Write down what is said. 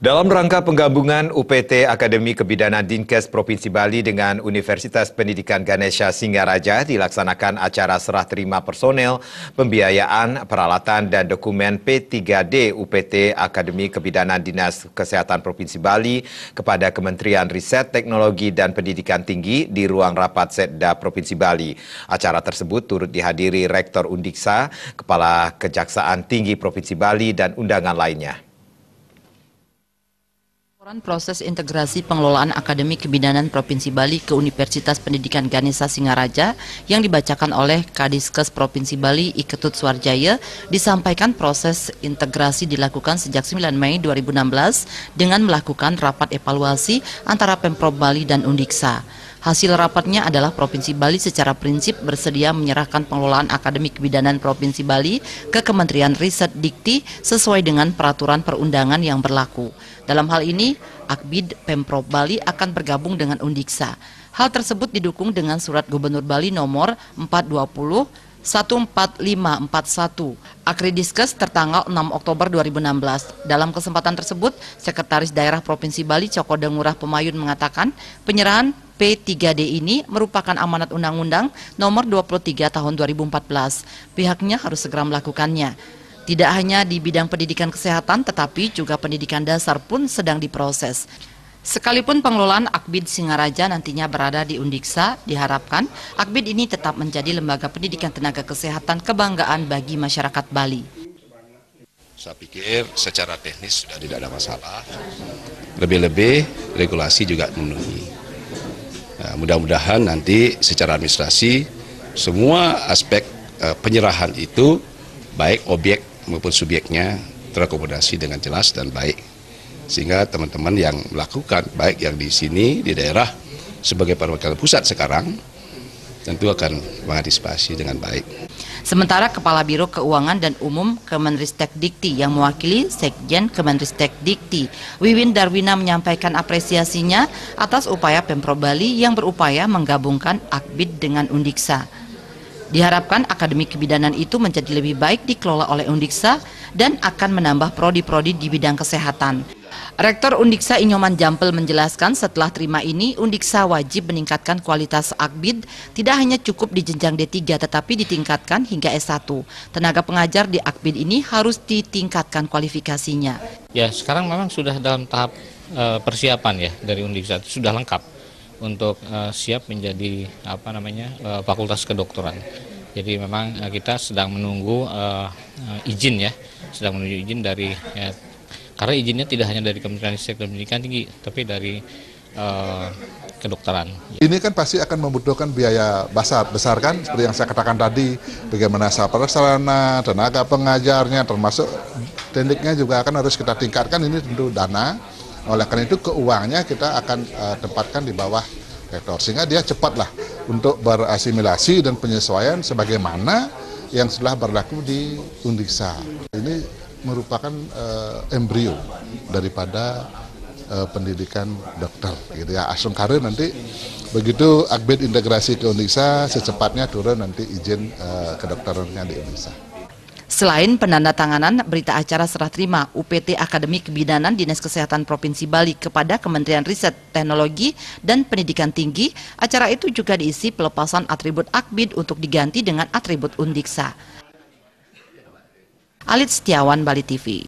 Dalam rangka penggabungan UPT Akademi Kebidanan Dinkes Provinsi Bali dengan Universitas Pendidikan Ganesha Singaraja dilaksanakan acara serah terima personel, pembiayaan, peralatan, dan dokumen P3D UPT Akademi Kebidanan Dinas Kesehatan Provinsi Bali kepada Kementerian Riset Teknologi dan Pendidikan Tinggi di ruang rapat Setda Provinsi Bali. Acara tersebut turut dihadiri Rektor Undiksa, Kepala Kejaksaan Tinggi Provinsi Bali, dan undangan lainnya. Laporan proses integrasi pengelolaan Akademik Kebidanan Provinsi Bali ke Universitas Pendidikan Ganesha Singaraja yang dibacakan oleh Kadiskes Provinsi Bali Iketut Suarjaya disampaikan proses integrasi dilakukan sejak 9 Mei 2016 dengan melakukan rapat evaluasi antara Pemprov Bali dan Undiksa. Hasil rapatnya adalah Provinsi Bali secara prinsip bersedia menyerahkan pengelolaan akademik bidanan Provinsi Bali ke Kementerian Riset Dikti sesuai dengan peraturan perundangan yang berlaku. Dalam hal ini, Akbid Pemprov Bali akan bergabung dengan Undiksa. Hal tersebut didukung dengan surat Gubernur Bali nomor 420 14541 Akridiskes tertanggal 6 Oktober 2016. Dalam kesempatan tersebut, Sekretaris Daerah Provinsi Bali Cokodengurah Pemayun mengatakan penyerahan P3D ini merupakan amanat Undang-Undang Nomor 23 Tahun 2014. Pihaknya harus segera melakukannya. Tidak hanya di bidang pendidikan kesehatan, tetapi juga pendidikan dasar pun sedang diproses. Sekalipun pengelolaan Akbid Singaraja nantinya berada di Undiksa, diharapkan Akbid ini tetap menjadi lembaga pendidikan tenaga kesehatan kebanggaan bagi masyarakat Bali. Saya pikir secara teknis sudah tidak ada masalah. Lebih-lebih regulasi juga memenuhi. Nah, mudah-mudahan nanti secara administrasi semua aspek uh, penyerahan itu baik objek maupun subjeknya terakomodasi dengan jelas dan baik sehingga teman-teman yang melakukan baik yang di sini di daerah sebagai perwakilan pusat sekarang tentu akan mengantisipasi dengan baik. Sementara Kepala Biro Keuangan dan Umum Kemenristek Dikti yang mewakili Sekjen Kemenristek Dikti, Wiwin Darwina menyampaikan apresiasinya atas upaya Pemprov Bali yang berupaya menggabungkan Akbid dengan Undiksa. Diharapkan Akademi Kebidanan itu menjadi lebih baik dikelola oleh Undiksa dan akan menambah prodi-prodi di bidang kesehatan. Rektor Undiksa Inyoman Jampel menjelaskan setelah terima ini, Undiksa wajib meningkatkan kualitas akbid tidak hanya cukup di jenjang D3 tetapi ditingkatkan hingga S1. Tenaga pengajar di akbid ini harus ditingkatkan kualifikasinya. Ya, sekarang memang sudah dalam tahap e, persiapan ya dari Undiksa sudah lengkap untuk e, siap menjadi apa namanya e, fakultas kedokteran. Jadi memang e, kita sedang menunggu e, e, izin ya, sedang menunggu izin dari karena izinnya tidak hanya dari Kementerian Riset dan Pendidikan Tinggi, tapi dari uh, kedokteran. Ini kan pasti akan membutuhkan biaya besar, besar kan? Seperti yang saya katakan tadi, bagaimana sarana, tenaga pengajarnya, termasuk tekniknya juga akan harus kita tingkatkan. Ini tentu dana. Oleh karena itu keuangnya kita akan uh, tempatkan di bawah rektor, sehingga dia cepatlah untuk berasimilasi dan penyesuaian sebagaimana yang sudah berlaku di Undiksa. Ini merupakan eh, embrio daripada eh, pendidikan dokter gitu ya Asung Karir nanti begitu akbid integrasi ke Unisa secepatnya turun nanti izin uh, kedokterannya di Unisa Selain penandatanganan berita acara serah terima UPT Akademi Kebidanan Dinas Kesehatan Provinsi Bali kepada Kementerian Riset, Teknologi, dan Pendidikan Tinggi, acara itu juga diisi pelepasan atribut akbid untuk diganti dengan atribut undiksa. Alit Setiawan Bali TV